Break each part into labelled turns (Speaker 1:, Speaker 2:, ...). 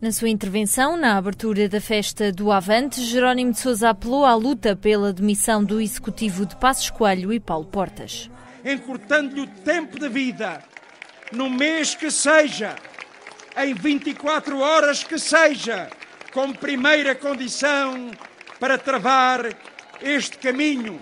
Speaker 1: Na sua intervenção, na abertura da festa do Avante, Jerónimo de Sousa apelou à luta pela demissão do executivo de Passos Coelho e Paulo Portas.
Speaker 2: Encurtando-lhe o tempo de vida, no mês que seja, em 24 horas que seja, como primeira condição para travar este caminho,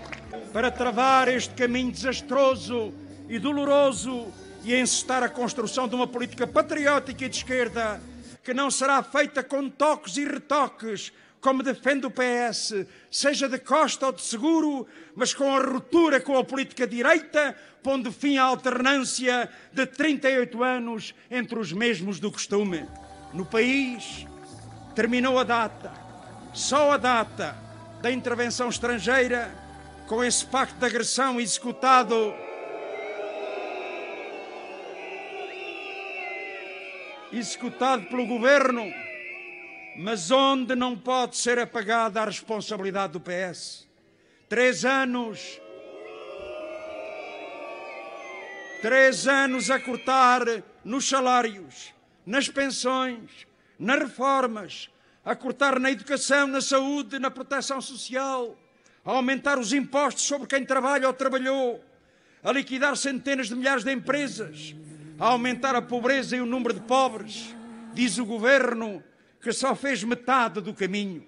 Speaker 2: para travar este caminho desastroso e doloroso e encestar a construção de uma política patriótica e de esquerda que não será feita com toques e retoques, como defende o PS, seja de costa ou de seguro, mas com a ruptura com a política direita, pondo fim à alternância de 38 anos entre os mesmos do costume. No país, terminou a data, só a data da intervenção estrangeira, com esse pacto de agressão executado executado pelo governo, mas onde não pode ser apagada a responsabilidade do PS. Três anos. Três anos a cortar nos salários, nas pensões, nas reformas, a cortar na educação, na saúde, na proteção social, a aumentar os impostos sobre quem trabalha ou trabalhou, a liquidar centenas de milhares de empresas, a aumentar a pobreza e o número de pobres. Diz o governo que só fez metade do caminho.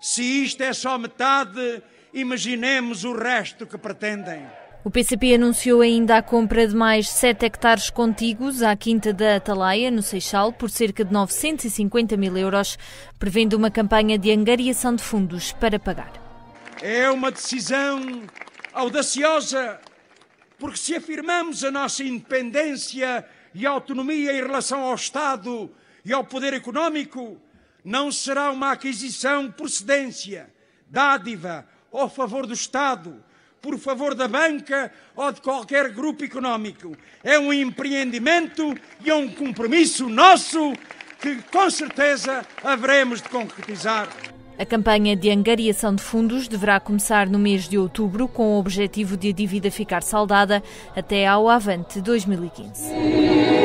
Speaker 2: Se isto é só metade, imaginemos o resto que pretendem.
Speaker 1: O PCP anunciou ainda a compra de mais 7 hectares contíguos à Quinta da Atalaia, no Seixal, por cerca de 950 mil euros, prevendo uma campanha de angariação de fundos para pagar.
Speaker 2: É uma decisão audaciosa porque se afirmamos a nossa independência e autonomia em relação ao Estado e ao poder económico, não será uma aquisição procedência, dádiva ou favor do Estado, por favor da banca ou de qualquer grupo económico. É um empreendimento e é um compromisso nosso que com
Speaker 1: certeza haveremos de concretizar. A campanha de angariação de fundos deverá começar no mês de outubro, com o objetivo de a dívida ficar saldada até ao avante 2015.